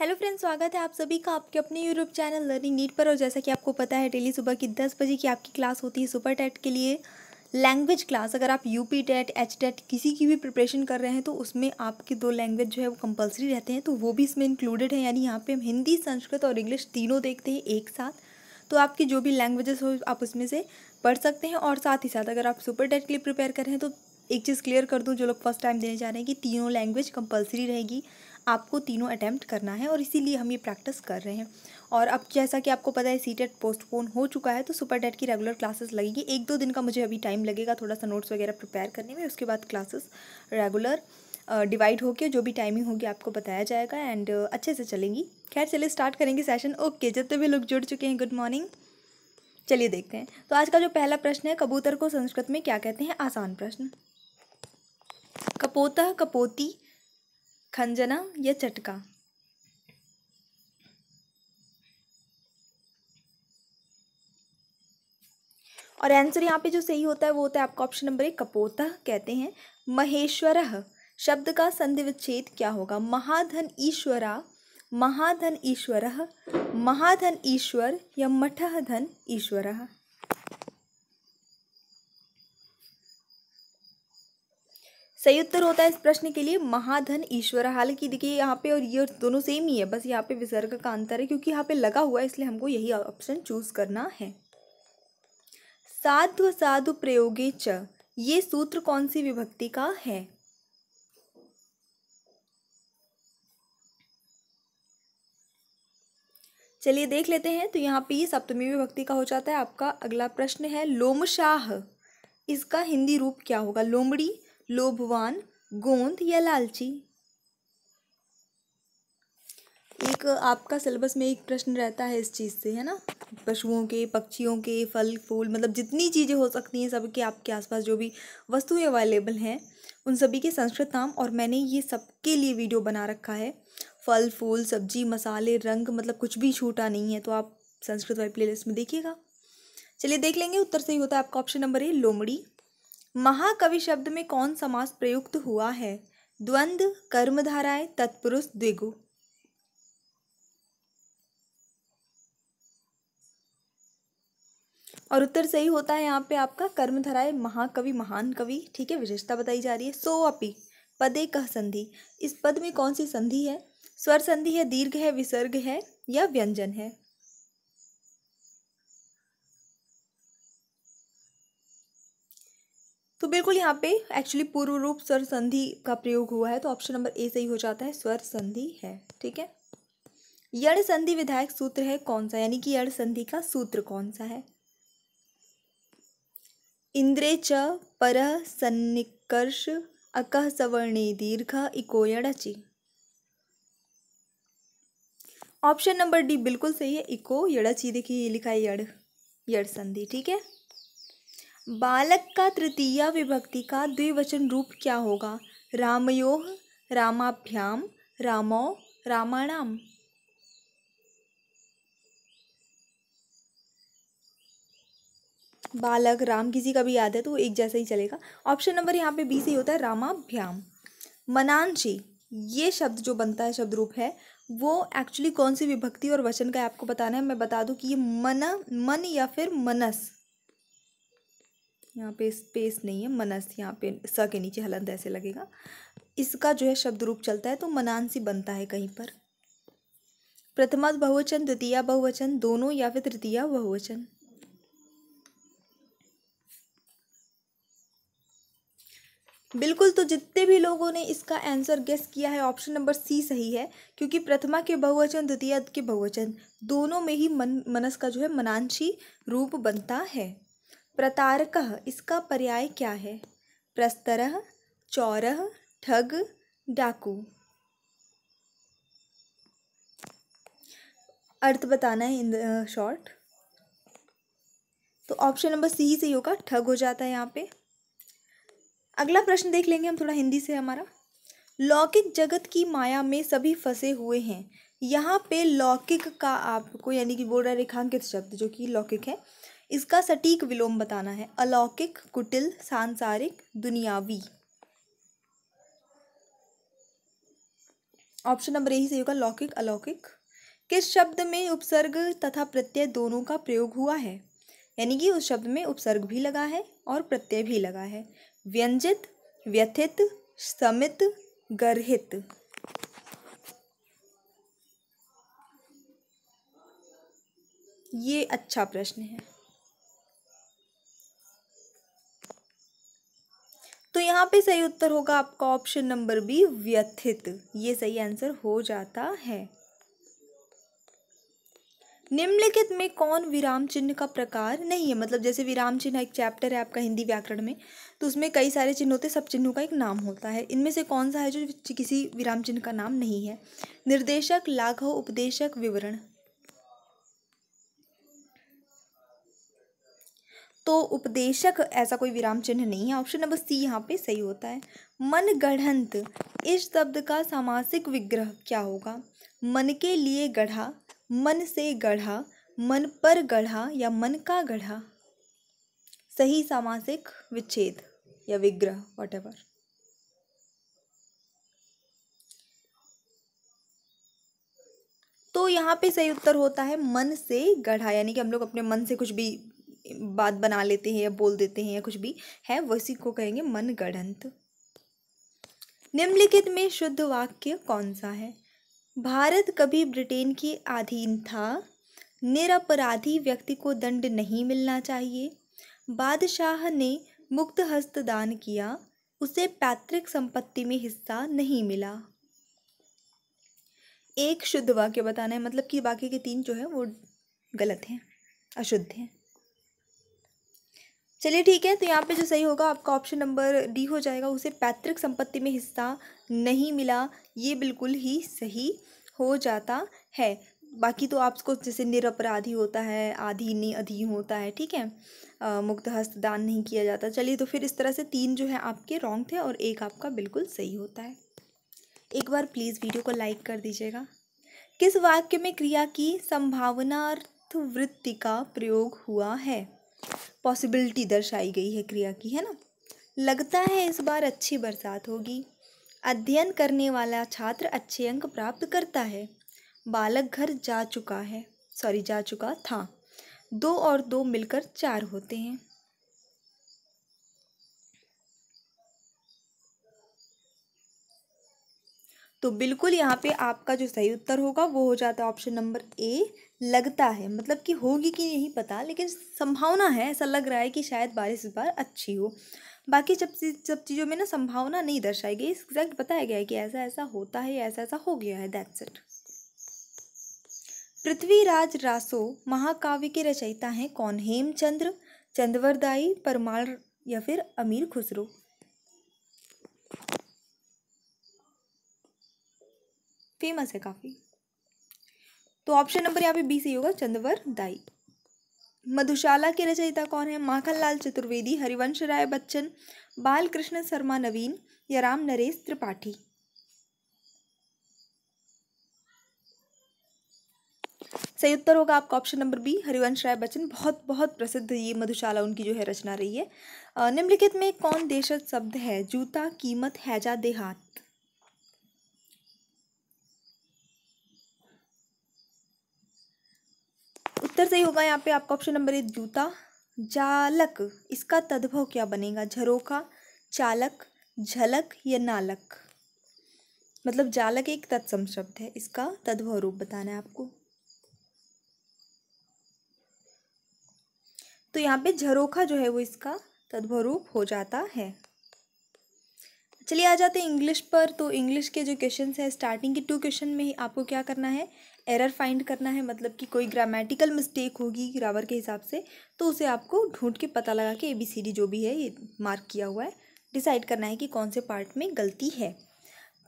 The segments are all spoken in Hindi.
हेलो फ्रेंड्स स्वागत है आप सभी का आपके अपने यूट्यूब चैनल लर्निंग नीट पर और जैसा कि आपको पता है डेली सुबह की दस बजे की आपकी क्लास होती है सुपर टेट के लिए लैंग्वेज क्लास अगर आप यूपी टेट एच टेट किसी की भी प्रिपरेशन कर रहे हैं तो उसमें आपके दो लैंग्वेज जो है वो कंपलसरी रहते हैं तो वो भी इसमें इंक्लूडेड है यानी यहाँ पर हम हिंदी संस्कृत और इंग्लिश तीनों देखते हैं एक साथ तो आपकी जो भी लैंग्वेजेस हो आप उसमें से पढ़ सकते हैं और साथ ही साथ अगर आप सुपर टेट के लिए प्रिपेयर कर रहे हैं तो एक चीज़ क्लियर कर दूँ जो लोग फर्स्ट टाइम देने जा रहे हैं कि तीनों लैंग्वेज कंपलसरी रहेगी आपको तीनों अटैम्प्ट करना है और इसीलिए हम ये प्रैक्टिस कर रहे हैं और अब जैसा कि आपको पता है सी टेट पोस्टपोन हो चुका है तो सुपर डेट की रेगुलर क्लासेस लगेगी एक दो दिन का मुझे अभी टाइम लगेगा थोड़ा सा नोट्स वगैरह प्रिपेयर करने में उसके बाद क्लासेस रेगुलर डिवाइड होकर जो भी टाइमिंग होगी आपको बताया जाएगा एंड अच्छे से चलेंगी खैर चलिए स्टार्ट करेंगे सेशन ओके जितने भी लोग जुड़ चुके हैं गुड मॉर्निंग चलिए देखते हैं तो आज का जो पहला प्रश्न है कबूतर को संस्कृत में क्या कहते हैं आसान प्रश्न कपोतः कपोती खंजना या चटका और आंसर यहाँ पे जो सही होता है वो होता है आपका ऑप्शन नंबर एक कपोता कहते हैं महेश्वर शब्द का संधि विच्छेद क्या होगा महाधन ईश्वरा महाधन ईश्वर महाधन ईश्वर या मठह धन ईश्वर सही उत्तर होता है इस प्रश्न के लिए महाधन ईश्वर हालांकि देखिए यहाँ पे और ये दोनों सेम ही है बस यहाँ पे विसर्ग का अंतर है क्योंकि यहाँ पे लगा हुआ है इसलिए हमको यही ऑप्शन चूज करना है साधु साधु प्रयोगे च ये सूत्र कौन सी विभक्ति का है चलिए देख लेते हैं तो यहाँ पे ये सप्तमी विभक्ति का हो जाता है आपका अगला प्रश्न है लोमशाह इसका हिंदी रूप क्या होगा लोमड़ी लोभवान गोंद या लालची एक आपका सिलेबस में एक प्रश्न रहता है इस चीज़ से है ना पशुओं के पक्षियों के फल फूल मतलब जितनी चीज़ें हो सकती हैं सबके आपके आसपास जो भी वस्तुएं अवेलेबल हैं उन सभी के संस्कृत नाम और मैंने ये सबके लिए वीडियो बना रखा है फल फूल सब्जी मसाले रंग मतलब कुछ भी छूटा नहीं है तो आप संस्कृत वाली प्ले में देखिएगा चलिए देख लेंगे उत्तर सही होता है आपका ऑप्शन नंबर ए लोमड़ी महाकवि शब्द में कौन समास प्रयुक्त हुआ है द्वंद्व कर्मधाराएं तत्पुरुष द्विगु और उत्तर सही होता है यहाँ पे आपका कर्मधराय महाकवि महान कवि ठीक है विशेषता बताई जा रही है सो अपी पदे कह संधि इस पद में कौन सी संधि है स्वर संधि है दीर्घ है विसर्ग है या व्यंजन है तो बिल्कुल यहाँ पे एक्चुअली पूर्व रूप स्वर संधि का प्रयोग हुआ है तो ऑप्शन नंबर ए सही हो जाता है स्वर संधि है ठीक है यण संधि विधायक सूत्र है कौन सा यानी कि यण संधि का सूत्र कौन सा है इंद्रे च पर सन्निकर्ष अकह सवर्णे दीर्घ इको अचि ऑप्शन नंबर डी बिल्कुल सही है इको यड़ची देखिए ये लिखा है यड़ यड़ संधि ठीक है बालक का तृतीय विभक्ति का द्विवचन रूप क्या होगा रामयोह रामाभ्याम रामौ रामायणाम बालक राम किसी का भी याद है तो वो एक जैसा ही चलेगा ऑप्शन नंबर यहाँ पे बी से होता है रामाभ्याम मनांशी ये शब्द जो बनता है शब्द रूप है वो एक्चुअली कौन सी विभक्ति और वचन का आपको बताना है मैं बता दूं कि ये मन मन या फिर मनस यहाँ पे स्पेस नहीं है मनस यहाँ पे स के नीचे हलंत ऐसे लगेगा इसका जो है शब्द रूप चलता है तो मनांसी बनता है कहीं पर प्रथमा बहुवचन द्वितीय बहुवचन दोनों या फिर तृतीय बहुवचन बिल्कुल तो जितने भी लोगों ने इसका आंसर गेस किया है ऑप्शन नंबर सी सही है क्योंकि प्रथमा के बहुवचन द्वितीय के बहुवचन दोनों में ही मन मनस का जो है मनांशी रूप बनता है प्रतारक इसका पर्याय क्या है प्रस्तर चौर ठग डाकू अर्थ बताना है इन शॉर्ट तो ऑप्शन नंबर सी से होगा ठग हो जाता है यहाँ पे अगला प्रश्न देख लेंगे हम थोड़ा हिंदी से हमारा लौकिक जगत की माया में सभी फंसे हुए हैं यहाँ पे लौकिक का आपको यानी कि बोल रहा है रेखांकित शब्द जो कि लौकिक है इसका सटीक विलोम बताना है अलौकिक कुटिल सांसारिक दुनियावी ऑप्शन नंबर ए सही होगा लौकिक अलौकिक किस शब्द में उपसर्ग तथा प्रत्यय दोनों का प्रयोग हुआ है यानी कि उस शब्द में उपसर्ग भी लगा है और प्रत्यय भी लगा है व्यंजित व्यथित समित गर्हित ये अच्छा प्रश्न है तो यहाँ पे सही उत्तर होगा आपका ऑप्शन नंबर बी व्यथित ये सही आंसर हो जाता है निम्नलिखित में कौन विराम चिन्ह का प्रकार नहीं है मतलब जैसे विराम चिन्ह एक चैप्टर है आपका हिंदी व्याकरण में तो उसमें कई सारे चिन्ह होते हैं सब चिन्हों का एक नाम होता है इनमें से कौन सा है जो किसी विराम चिन्ह का नाम नहीं है निर्देशक लाघव उपदेशक विवरण तो उपदेशक ऐसा कोई विराम चिन्ह नहीं है ऑप्शन नंबर सी यहाँ पे सही होता है मन गढ़ंत इस शब्द का सामासिक विग्रह क्या होगा मन के लिए गढ़ा मन से गढ़ा मन पर गढ़ा या मन का गढ़ा सही सामासिक विच्छेद या विग्रह वट तो यहाँ पे सही उत्तर होता है मन से गढ़ा यानी कि हम लोग अपने मन से कुछ भी बात बना लेते हैं या बोल देते हैं या कुछ भी है वैसी को कहेंगे मन गढ़ंत निम्नलिखित में शुद्ध वाक्य कौन सा है भारत कभी ब्रिटेन के अधीन था निरपराधी व्यक्ति को दंड नहीं मिलना चाहिए बादशाह ने मुक्त हस्त दान किया उसे पैतृक संपत्ति में हिस्सा नहीं मिला एक शुद्ध वाक्य बताना है मतलब कि बाकी के तीन जो है वो गलत हैं अशुद्ध हैं चलिए ठीक है तो यहाँ पे जो सही होगा आपका ऑप्शन नंबर डी हो जाएगा उसे पैतृक संपत्ति में हिस्सा नहीं मिला ये बिल्कुल ही सही हो जाता है बाकी तो आपको जैसे निरपराधी होता है आधी नि अधीन होता है ठीक है हस्त दान नहीं किया जाता चलिए तो फिर इस तरह से तीन जो है आपके रॉन्ग थे और एक आपका बिल्कुल सही होता है एक बार प्लीज़ वीडियो को लाइक कर दीजिएगा किस वाक्य में क्रिया की संभावनार्थ वृत्ति का प्रयोग हुआ है पॉसिबिलिटी दर्शाई गई है क्रिया की है ना लगता है इस बार अच्छी बरसात होगी अध्ययन करने वाला छात्र अच्छे अंक प्राप्त करता है बालक घर जा चुका है सॉरी जा चुका था दो और दो मिलकर चार होते हैं तो बिल्कुल यहाँ पे आपका जो सही उत्तर होगा वो हो जाता है ऑप्शन नंबर ए लगता है मतलब कि होगी कि नहीं पता लेकिन संभावना है ऐसा लग रहा है कि शायद बारिश इस बार अच्छी हो बाकी जब सब चीज़ों में ना संभावना नहीं दर्शाई गई एग्जैक्ट बताया गया है कि ऐसा ऐसा होता है ऐसा ऐसा हो गया है दैट्स इट पृथ्वीराज रासो महाकाव्य के रचयिता हैं कौन हेमचंद्र चंद्रवरदाई परमाल या फिर अमीर खुसरो फेमस है काफ़ी तो ऑप्शन नंबर यहाँ पे बी सही होगा चंद्रवर दाई मधुशाला के रचयिता कौन है माखनलाल चतुर्वेदी हरिवंश राय बच्चन बाल कृष्ण शर्मा नवीन या राम नरेश त्रिपाठी सही उत्तर होगा आपका option number B Harivansh Rai Bachchan बहुत बहुत प्रसिद्ध ये मधुशाला उनकी जो है रचना रही है निम्नलिखित में कौन देशज शब्द है जूता कीमत हैजा देहात उत्तर सही होगा यहाँ पे आपका ऑप्शन नंबर ए जूता जालक इसका तद्भव क्या बनेगा झरोखा चालक झलक या नालक मतलब जालक एक तत्सम शब्द है इसका तद्भव रूप बताना है आपको तो यहाँ पे झरोखा जो है वो इसका तद्भव रूप हो जाता है चलिए आ जाते हैं इंग्लिश पर तो इंग्लिश के जो क्वेश्चन है स्टार्टिंग के टू क्वेश्चन में ही आपको क्या करना है एरर फाइंड करना है मतलब कि कोई ग्रामेटिकल मिस्टेक होगी ग्रावर के हिसाब से तो उसे आपको ढूंढ के पता लगा के ए बी सी डी जो भी है ये मार्क किया हुआ है डिसाइड करना है कि कौन से पार्ट में गलती है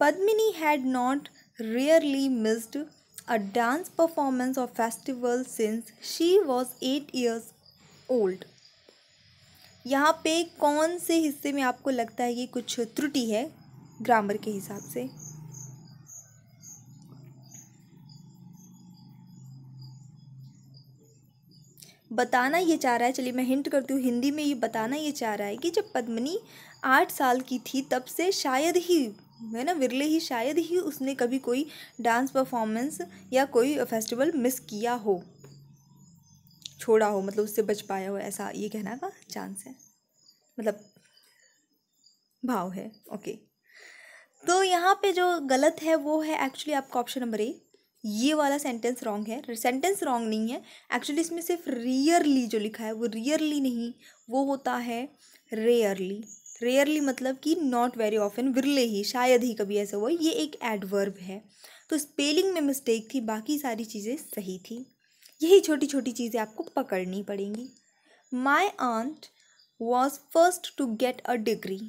Padmini had not rarely missed a dance performance of festival since she was eight years old यहाँ पे कौन से हिस्से में आपको लगता है कि कुछ त्रुटि है ग्रामर के हिसाब से बताना ये चाह रहा है चलिए मैं हिंट करती हूँ हिंदी में ये बताना ये चाह रहा है कि जब पद्मनी आठ साल की थी तब से शायद ही है ना विरले ही शायद ही उसने कभी कोई डांस परफॉर्मेंस या कोई फेस्टिवल मिस किया हो छोड़ा हो मतलब उससे बच पाया हो ऐसा ये कहना का चांस है मतलब भाव है ओके तो यहाँ पे जो गलत है वो है एक्चुअली आपका ऑप्शन नंबर ए ये वाला सेंटेंस रॉन्ग है सेंटेंस रॉन्ग नहीं है एक्चुअली इसमें सिर्फ रियरली जो लिखा है वो रियरली नहीं वो होता है रेयरली रेयरली मतलब कि नॉट वेरी ऑफन विरले ही शायद ही कभी ऐसा हुआ ये एक एडवर्ब है तो स्पेलिंग में मिस्टेक थी बाकी सारी चीज़ें सही थी यही छोटी छोटी चीज़ें आपको पकड़नी पड़ेंगी my aunt was first to get a degree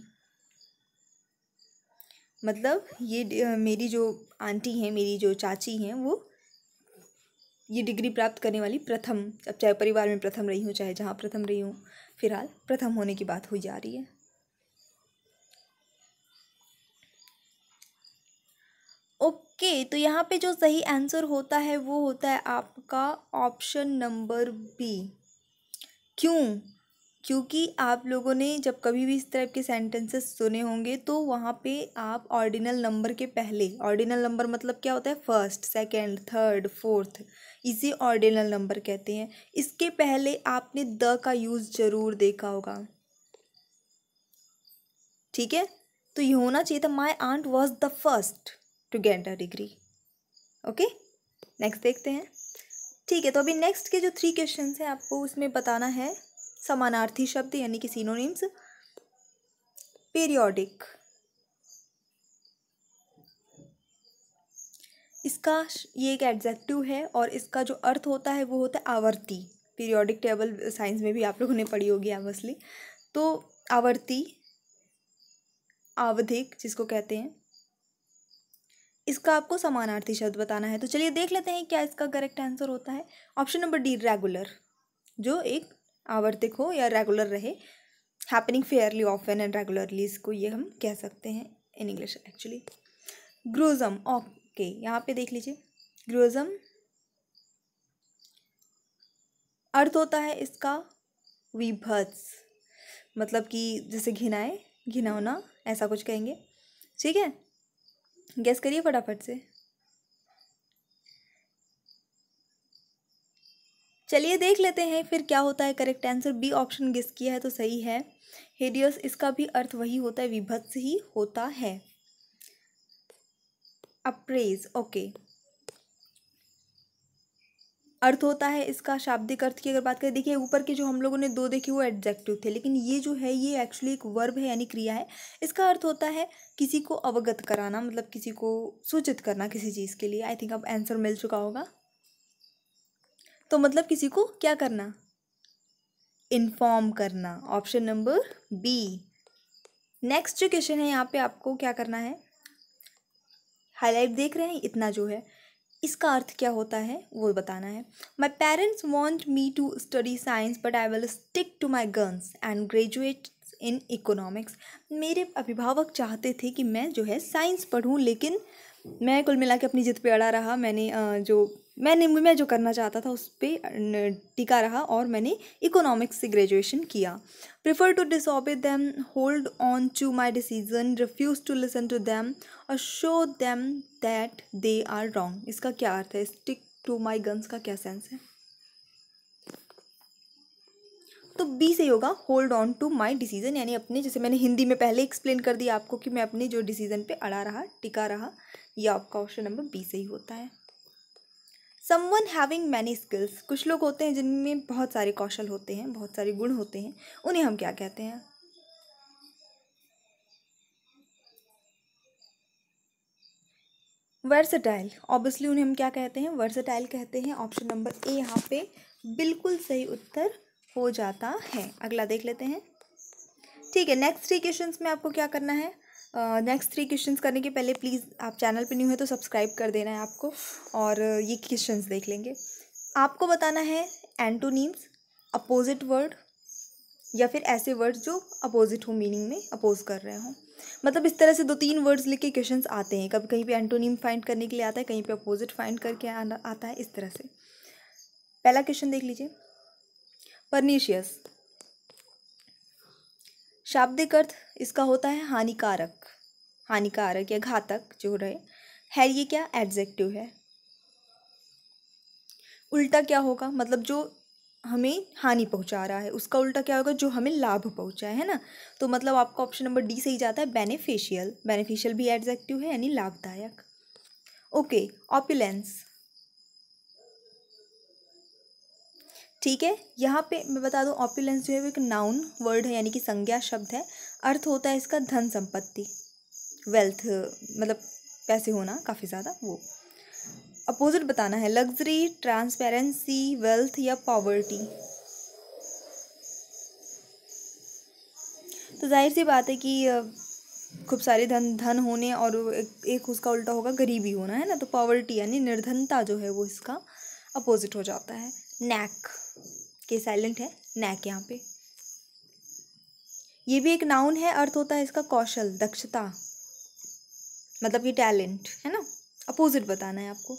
मतलब ये मेरी जो आंटी हैं मेरी जो चाची हैं वो ये डिग्री प्राप्त करने वाली प्रथम अब चाहे परिवार में प्रथम रही हूँ चाहे जहाँ प्रथम रही हूँ फिलहाल प्रथम होने की बात हो जा रही है ओके तो यहाँ पे जो सही आंसर होता है वो होता है आपका ऑप्शन नंबर बी क्यों क्योंकि आप लोगों ने जब कभी भी इस टाइप के सेंटेंसेस सुने होंगे तो वहाँ पे आप ऑर्डिनल नंबर के पहले ऑर्डिनल नंबर मतलब क्या होता है फर्स्ट सेकंड, थर्ड फोर्थ इसे ऑर्डिनल नंबर कहते हैं इसके पहले आपने द का यूज़ ज़रूर देखा होगा ठीक है तो ये होना चाहिए था my aunt was the first to get a degree okay next देखते हैं ठीक है तो अभी नेक्स्ट के जो थ्री क्वेश्चन हैं आपको उसमें बताना है समानार्थी शब्द यानी कि सीनोनिम्स पीरियोडिक इसका ये एक एडजेक्टिव है और इसका जो अर्थ होता है वो होता है आवर्ती पीरियोडिक टेबल साइंस में भी आप लोगों ने पढ़ी होगी ऑब्वियसली तो आवर्ती आवधिक जिसको कहते हैं इसका आपको समानार्थी शब्द बताना है तो चलिए देख लेते हैं क्या इसका करेक्ट आंसर होता है ऑप्शन नंबर डी रेगुलर जो एक आवर्तिक हो या रेगुलर रहे happening fairly often and regularly इसको ये हम कह सकते हैं इन इंग्लिश एक्चुअली ग्रोजम ओके यहाँ पे देख लीजिए ग्रोजम अर्थ होता है इसका विभत्स मतलब कि जैसे घिनाए घिना होना ऐसा कुछ कहेंगे ठीक है गैस करिए फटाफट से चलिए देख लेते हैं फिर क्या होता है करेक्ट आंसर बी ऑप्शन गिस किया है तो सही है हेडियस इसका भी अर्थ वही होता है विभत्स ही होता है अप्रेज ओके अर्थ होता है इसका शाब्दिक अर्थ की अगर बात करें देखिए ऊपर के जो हम लोगों ने दो देखे वो एडजेक्टिव थे लेकिन ये जो है ये एक्चुअली एक वर्ब है यानी क्रिया है इसका अर्थ होता है किसी को अवगत कराना मतलब किसी को सूचित करना किसी चीज़ के लिए आई थिंक अब आंसर मिल चुका होगा तो मतलब किसी को क्या करना इन्फॉर्म करना ऑप्शन नंबर बी नेक्स्ट जो क्वेश्चन है यहाँ पे आपको क्या करना है हाईलाइट देख रहे हैं इतना जो है इसका अर्थ क्या होता है वो बताना है my parents want me to study science but I will stick to my girls and graduate in economics मेरे अभिभावक चाहते थे कि मैं जो है साइंस पढ़ूँ लेकिन मैं कुल मिला के अपनी जिद पे अड़ा रहा मैंने जो मैंने मैं जो करना चाहता था उस पर टिका रहा और मैंने इकोनॉमिक्स से ग्रेजुएशन किया prefer to disobey them hold on to my decision refuse to listen to them और show them that they are wrong इसका क्या अर्थ है स्टिक टू माई गन्स का क्या सेंस है तो बी से होगा hold on to my decision यानी अपने जैसे मैंने हिंदी में पहले एक्सप्लेन कर दिया आपको कि मैं अपने जो डिसीजन पे अड़ा रहा टिका रहा ये आपका ऑप्शन नंबर बी सही होता है someone having many skills कुछ लोग होते हैं जिनमें बहुत सारे कौशल होते हैं बहुत सारे गुण होते हैं उन्हें हम क्या कहते हैं वर्सटाइल ऑब्वियसली उन्हें हम क्या कहते हैं वर्सटाइल कहते हैं ऑप्शन नंबर ए यहाँ पे बिल्कुल सही उत्तर हो जाता है अगला देख लेते हैं ठीक है नेक्स्ट थ्री क्वेश्चन में आपको क्या करना है नेक्स्ट थ्री क्वेश्चंस करने के पहले प्लीज़ आप चैनल पे न्यू है तो सब्सक्राइब कर देना है आपको और ये क्वेश्चंस देख लेंगे आपको बताना है एंटोनीम्स अपोजिट वर्ड या फिर ऐसे वर्ड्स जो अपोजिट हो मीनिंग में अपोज कर रहे हों मतलब इस तरह से दो तीन वर्ड्स लिख के क्वेश्चन आते हैं कभी कहीं पर एंटोनीम फाइंड करने के लिए आता है कहीं पर अपोजिट फाइंड करके आना आता है इस तरह से पहला क्वेश्चन देख लीजिए परनीशियस शाब्दिक अर्थ इसका होता है हानिकारक हानिकारक या घातक जो रहे है ये क्या एडजेक्टिव है उल्टा क्या होगा मतलब जो हमें हानि पहुंचा रहा है उसका उल्टा क्या होगा जो हमें लाभ पहुंचा है ना तो मतलब आपका ऑप्शन नंबर डी सही जाता है बेनिफिशियल बेनिफिशियल भी एडजेक्टिव है यानी लाभदायक ओके ऑपिलेंस ठीक है यहाँ पे मैं बता दूँ ऑपुलेंस जो है वो एक नाउन वर्ड है यानी कि संज्ञा शब्द है अर्थ होता है इसका धन संपत्ति वेल्थ मतलब पैसे होना काफ़ी ज़्यादा वो अपोजिट बताना है लग्जरी ट्रांसपेरेंसी वेल्थ या पॉवर्टी तो जाहिर सी बात है कि खूब सारे धन धन होने और एक, एक उसका उल्टा होगा गरीबी होना है ना तो पॉवर्टी यानी निर्धनता जो है वो इसका अपोजिट हो जाता है नैक के साइलेंट है नैक यहाँ पे ये भी एक नाउन है अर्थ होता है इसका कौशल दक्षता मतलब ये टैलेंट है ना अपोजिट बताना है आपको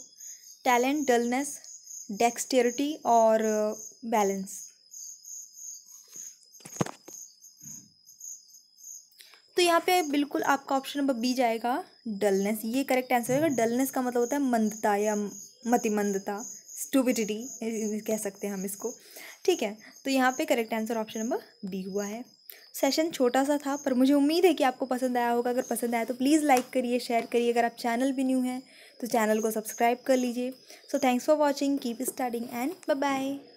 टैलेंट डलनेस डेक्सटेरिटी और बैलेंस तो यहाँ पे बिल्कुल आपका ऑप्शन नंबर बी जाएगा डलनेस ये करेक्ट आंसर होगा डलनेस का मतलब होता है मंदता या मतिमंदता स्टूबिडिटी कह सकते हैं हम इसको ठीक है तो यहाँ पे correct answer option number B हुआ है सेशन छोटा सा था पर मुझे उम्मीद है कि आपको पसंद आया होगा अगर पसंद आया तो प्लीज़ लाइक करिए शेयर करिए अगर आप चैनल भी न्यू हैं तो चैनल को सब्सक्राइब कर लीजिए so thanks for watching keep starting and bye bye